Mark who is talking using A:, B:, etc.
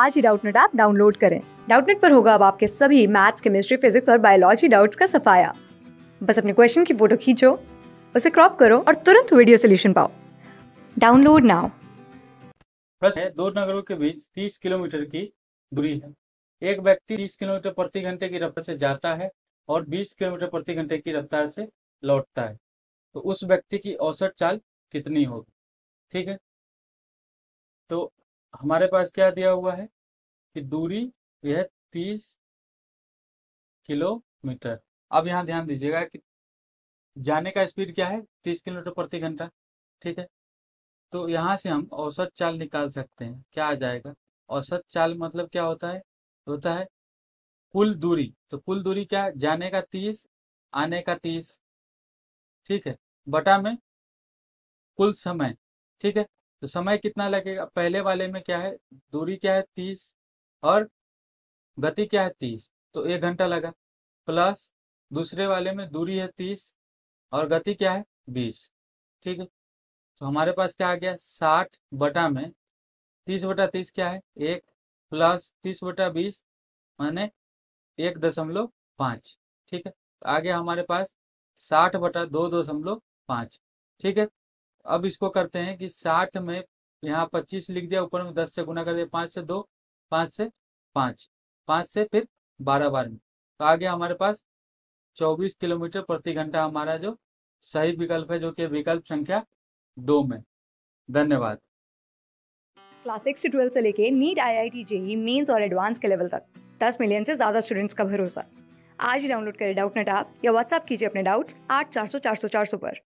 A: आज ही Doubtnut app download करें डाउटनेट पर होगा अब आपके सभी मैथ्स केमिस्ट्री फिजिक्स और बायोलॉजी डाउट्स का सफाया बस अपने क्वेश्चन की फोटो खींचो उसे क्रॉप करो और तुरंत वीडियो सोल्यूशन पाओ डाउनलोड नाउ
B: प्रश्न दो नगरों के बीच 30 किलोमीटर की दूरी है एक व्यक्ति 30 किलोमीटर प्रति घंटे की रफ्तार से जाता है और 20 किलोमीटर प्रति घंटे की रफ्तार से लौटता है तो उस व्यक्ति की औसत चाल कितनी होगी ठीक है तो हमारे पास क्या दिया हुआ है कि दूरी यह तीस किलोमीटर अब यहाँ ध्यान दीजिएगा कि जाने का स्पीड क्या है तीस किलोमीटर प्रति घंटा ठीक है तो यहाँ से हम औसत चाल निकाल सकते हैं क्या आ जाएगा औसत चाल मतलब क्या होता है होता है कुल दूरी तो कुल दूरी क्या जाने का तीस आने का तीस ठीक है बटा में कुल समय ठीक है तो समय कितना लगेगा पहले वाले में क्या है दूरी क्या है तीस और गति क्या है तीस तो एक घंटा लगा प्लस दूसरे वाले में दूरी है तीस और गति क्या है बीस ठीक है तो हमारे पास क्या आ गया साठ बटा में तीस बटा तीस क्या है एक प्लस तीस बटा बीस माने एक दशमलव पाँच ठीक है आ गया हमारे पास साठ बटा दो दशमलव पाँच ठीक है अब इसको करते हैं कि साठ में यहाँ पच्चीस लिख दिया ऊपर में दस से गुना कर दिया पाँच से दो पांच से पांच पांच से फिर बारह बार में तो आ गया हमारे पास चौबीस किलोमीटर प्रति घंटा हमारा जो सही विकल्प है जो कि विकल्प संख्या दो में धन्यवाद
A: क्लास सिक्स से ट्वेल्थ से लेके NEET I I T JEE mains और एडवांस के लेवल तक दस मिलियन से ज्यादा स्टूडेंट्स का भरोसा आज ही डाउनलोड करें डाउट नेट आप या व्हाट्सअप कीजिए अपने डाउट्स आठ चार सौ चार सौ चार सौ पर